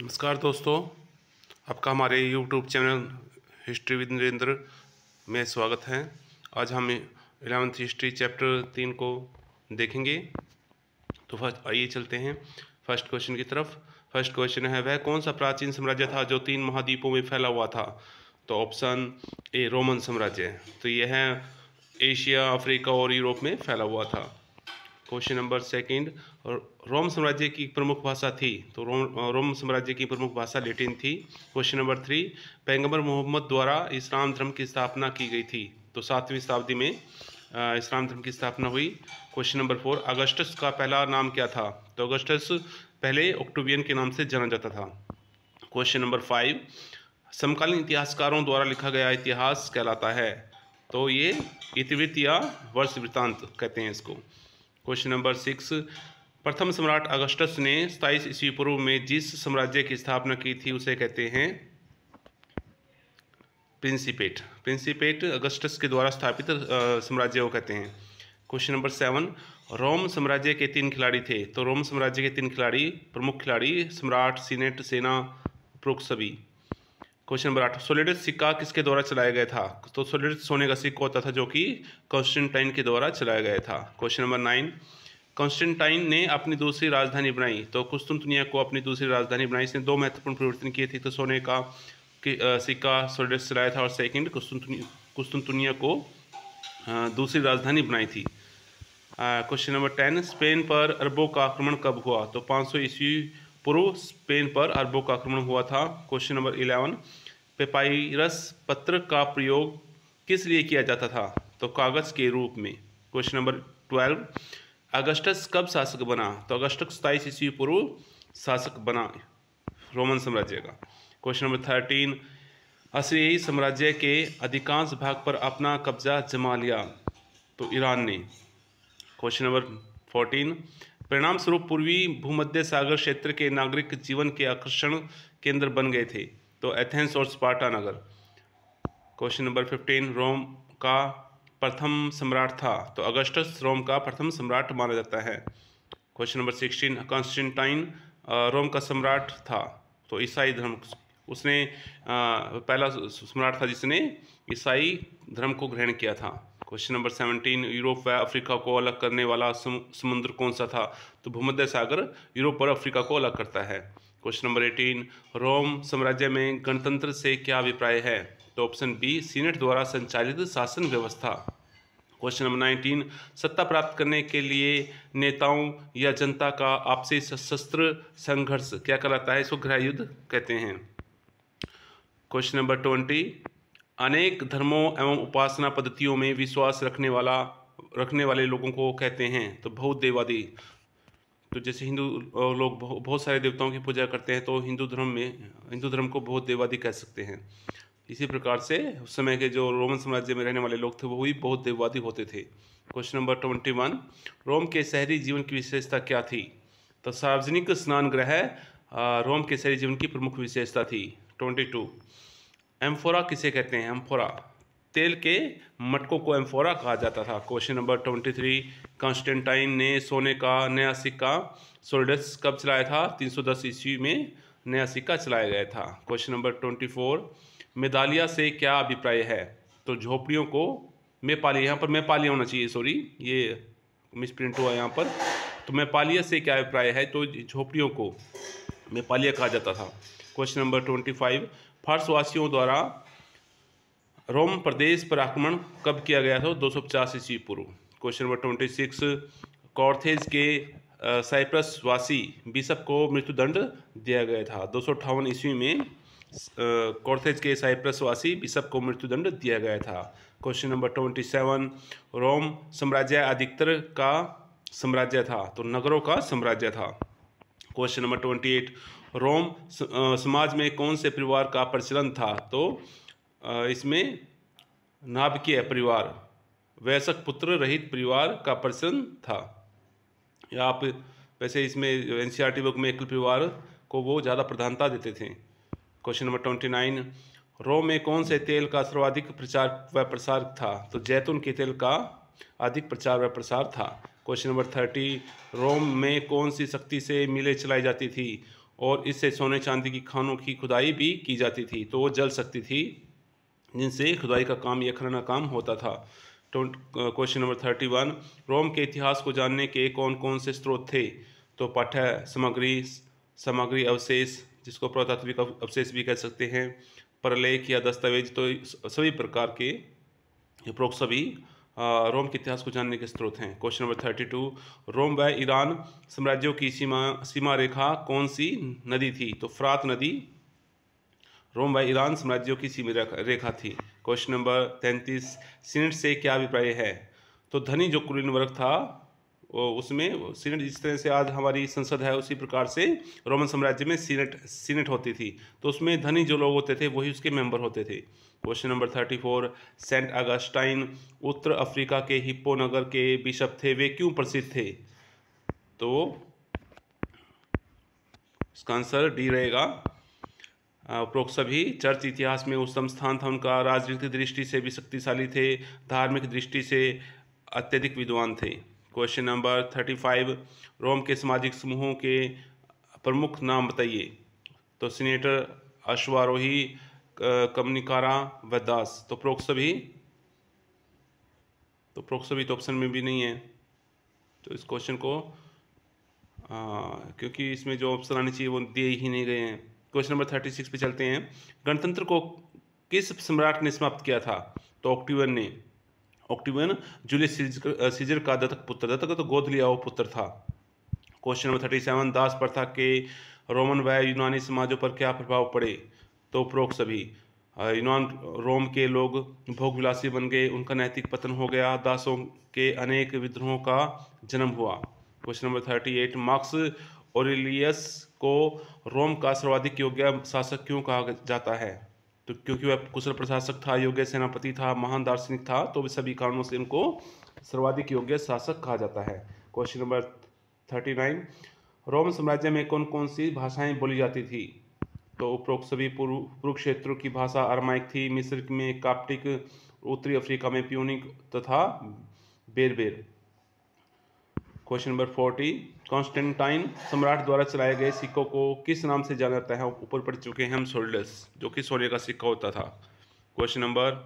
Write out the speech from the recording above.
नमस्कार दोस्तों आपका हमारे YouTube channel history with Narendra में स्वागत है आज हम एलेवंथ हिस्ट्री चैप्टर तीन को देखेंगे तो फर्स्ट आइए चलते हैं फर्स्ट क्वेश्चन की तरफ फर्स्ट क्वेश्चन है वह कौन सा प्राचीन साम्राज्य था जो तीन महाद्वीपों में फैला हुआ था तो ऑप्शन ए रोमन साम्राज्य तो यह एशिया अफ्रीका और यूरोप में फैला हुआ था क्वेश्चन नंबर सेकंड रोम साम्राज्य की प्रमुख भाषा थी तो रोम रोम साम्राज्य की प्रमुख भाषा लेटिन थी क्वेश्चन नंबर थ्री पैगंबर मोहम्मद द्वारा इस्लाम धर्म की स्थापना की गई थी तो सातवीं शताब्दी में इस्लाम धर्म की स्थापना हुई क्वेश्चन नंबर फोर अगस्टस का पहला नाम क्या था तो अगस्टस पहले ऑक्टोबियन के नाम से जाना जाता था क्वेश्चन नंबर फाइव समकालीन इतिहासकारों द्वारा लिखा गया इतिहास कहलाता है तो ये इतिवृत्त या वर्ष वृत्तांत कहते हैं इसको क्वेश्चन नंबर सिक्स प्रथम सम्राट अगस्टस ने सताईस ईस्वी पूर्व में जिस साम्राज्य की स्थापना की थी उसे कहते हैं प्रिंसिपेट प्रिंसिपेट अगस्टस के द्वारा स्थापित साम्राज्य को कहते हैं क्वेश्चन नंबर सेवन रोम साम्राज्य के तीन खिलाड़ी थे तो रोम साम्राज्य के तीन खिलाड़ी प्रमुख खिलाड़ी सम्राट सीनेट सेना प्रोक्सवी क्वेश्चन नंबर आठ सोलिडस सिक्का किसके द्वारा चलाया गया था तो सोलिडस सोने का सिक्का होता था जो कि कॉन्स्टेंटाइन के द्वारा चलाया गया था क्वेश्चन नंबर नाइन कॉन्स्टेंटाइन ने अपनी दूसरी राजधानी बनाई तो कुस्तुनतुनिया को अपनी दूसरी राजधानी बनाई इसने दो महत्वपूर्ण परिवर्तन किए थे तो सोने का सिक्का सोलिडस चलाया था और सेकेंड कुस्तुनतुनिया को दूसरी राजधानी बनाई थी क्वेश्चन नंबर टेन स्पेन पर अरबों का आक्रमण कब हुआ तो पाँच सौ ईस्वी पूर्व स्पेन पर अरबों का आक्रमण हुआ था क्वेश्चन नंबर इलेवन पेपाइरस पत्र का प्रयोग किस लिए किया जाता था तो कागज़ के रूप में क्वेश्चन नंबर ट्वेल्व अगस्टस कब शासक बना तो अगस्टक सताईस ईस्वी पूर्व शासक बना रोमन साम्राज्य का क्वेश्चन नंबर थर्टीन असरी साम्राज्य के अधिकांश भाग पर अपना कब्जा जमा लिया तो ईरान ने क्वेश्चन नंबर फोर्टीन परिणाम स्वरूप पूर्वी भूमध्य सागर क्षेत्र के नागरिक जीवन के आकर्षण केंद्र बन गए थे तो एथेंस और स्पार्टा नगर क्वेश्चन नंबर फिफ्टीन रोम का प्रथम सम्राट था तो अगस्टस रोम का प्रथम सम्राट माना जाता है question number sixteen Constantine Rome का सम्राट था तो ईसाई धर्म उसने पहला सम्राट था जिसने ईसाई धर्म को ग्रहण किया था क्वेश्चन नंबर सेवनटीन यूरोप व अफ्रीका को अलग करने वाला समुद्र कौन सा था तो भूमध्य सागर यूरोप और अफ्रीका को अलग करता है क्वेश्चन नंबर एटीन रोम साम्राज्य में गणतंत्र से क्या अभिप्राय है तो ऑप्शन बी सीनेट द्वारा संचालित शासन व्यवस्था क्वेश्चन नंबर नाइनटीन सत्ता प्राप्त करने के लिए नेताओं या जनता का आपसी सशस्त्र संघर्ष क्या कहलाता है इसको गृह युद्ध कहते हैं क्वेश्चन नंबर ट्वेंटी अनेक धर्मों एवं उपासना पद्धतियों में विश्वास रखने वाला रखने वाले लोगों को कहते हैं तो बहुत देवादी तो जैसे हिंदू लोग बहुत सारे देवताओं की पूजा करते हैं तो हिंदू धर्म में हिंदू धर्म को बहुत देववादी कह सकते हैं इसी प्रकार से उस समय के जो रोमन साम्राज्य में रहने वाले लोग थे वो भी बहुत देववादी होते थे question number twenty one Rome के शहरी जीवन की विशेषता क्या थी तो सार्वजनिक स्नान ग्रह रोम के शहरी जीवन की प्रमुख विशेषता थी ट्वेंटी टू एम्फोरा किसे कहते हैं एम्फोरा तेल के मटकों को एम्फोरा कहा जाता था question number twenty three Constantine ने सोने का नया सिक्का सोल्डस कब चलाया था तीन सौ दस ईस्वी में नया सिक्का चलाया गया था क्वेश्चन नंबर ट्वेंटी फोर मेदालिया से क्या अभिप्राय है तो झोपड़ियों को मेपालिया यहाँ पर मेपालिया होना चाहिए सॉरी ये मिस प्रिंट हुआ यहाँ पर तो मेपालिया से क्या अभिप्राय है तो झोपड़ियों को मेपालिया कहा जाता था क्वेश्चन नंबर ट्वेंटी फाइव फर्शवासियों द्वारा रोम प्रदेश पर आक्रमण कब किया गया था दो सौ पचास ईस्वी पूर्व question number twenty six Carthage के साइप्रस वासी बिशप को मृत्युदंड दिया गया था दो सौ अट्ठावन ईस्वी में कॉर्थेज के साइप्रस वासी बिशप को मृत्युदंड दिया गया था question number twenty seven Rome साम्राज्य अधिकतर का साम्राज्य था तो नगरों का साम्राज्य था question number twenty eight Rome समाज में कौन से परिवार का प्रचलन था तो इसमें नाभिकीय परिवार वैशक पुत्र रहित परिवार का प्रचलन था या आप वैसे इसमें N C R T book में एकल परिवार को वो ज़्यादा प्रधानता देते थे question number twenty nine Rome में कौन से तेल का सर्वाधिक प्रचार व प्रसार था तो जैतून के तेल का अधिक प्रचार व प्रसार था क्वेश्चन नंबर थर्टी रोम में कौन सी शक्ति से मिले चलाई जाती थी और इससे सोने चांदी की खानों की खुदाई भी की जाती थी तो वो जल सकती थी जिनसे खुदाई का काम या खनन काम होता था question number thirty one Rome के इतिहास को जानने के कौन कौन से स्रोत थे तो पाठ्य सामग्री सामग्री अवशेष जिसको पुरातात्विक अवशेष भी कह सकते हैं परलेख या दस्तावेज तो सभी प्रकार के उपरोक्त सभी रोम के इतिहास को जानने के स्रोत हैं question number thirty two Rome व ईरान साम्राज्यों की सीमा सीमा रेखा कौन सी नदी थी तो फ्रात नदी रोम व ईरान साम्राज्यों की सीमा रेखा थी क्वेश्चन नंबर तैंतीस सीनेट से क्या अभिप्राय है तो धनी जो कुलीन वर्ग था उसमें सीनेट जिस तरह से आज हमारी संसद है उसी प्रकार से रोमन साम्राज्य में सीनेट सीनेट होती थी तो उसमें धनी जो लोग होते थे वही उसके मेंबर होते थे question number thirty four saint Augustine उत्तर अफ्रीका के हिप्पो नगर के बिशप थे वे क्यों प्रसिद्ध थे तो इसका आंसर डी रहेगा उपरोक्त सभी चर्च इतिहास में उत्तम स्थान था उनका राजनीतिक दृष्टि से भी शक्तिशाली थे धार्मिक दृष्टि से अत्यधिक विद्वान थे question number thirty five Rome के सामाजिक समूहों के प्रमुख नाम बताइए तो सीनेटर अश्वारोही कमनिकारा व दास तो प्रोक्स भी तो प्रोक्स भी तो ऑप्शन में भी नहीं है तो इस क्वेश्चन को आ, क्योंकि इसमें जो ऑप्शन आने चाहिए वो दिए ही नहीं गए हैं क्वेश्चन नंबर थर्टी सिक्स पे चलते हैं गणतंत्र को किस सम्राट ने समाप्त किया था तो ऑक्टिवन ने ऑक्टिवियन जूलियस सीजर, सीजर का दत्तक पुत्र दत्तक तो गोद लिया हुआ पुत्र था क्वेश्चन नंबर थर्टी सेवन दास प्रथा के रोमन व यूनानी समाजों पर क्या प्रभाव पड़े तो उपरोक्त सभी uh, यूनान रोम के लोग भोगविलासी बन गए उनका नैतिक पतन हो गया दासों के अनेक विद्रोहों का जन्म हुआ question number thirty eight Marcus Aurelius को रोम का सर्वाधिक योग्य शासक क्यों कहा जाता है तो क्योंकि वह कुशल प्रशासक था योग्य सेनापति था महान दार्शनिक था तो सभी कारणों से इनको सर्वाधिक योग्य शासक कहा जाता है question number thirty nine Rome साम्राज्य में कौन कौन सी भाषाएं बोली जाती थी तो उपरोक्त सभी पूर्व पूर्व क्षेत्रों की भाषा अरमाइक थी मिस्र में काप्टिक उत्तरी अफ्रीका में प्यूनिक तथा बेरबेर क्वेश्चन नंबर फोर्टी कॉन्स्टेंटाइन सम्राट द्वारा चलाए गए सिक्कों को किस नाम से जाना जाता है ऊपर पढ़ चुके हैं हम सोल्डर्स जो कि सोने का सिक्का होता था क्वेश्चन नंबर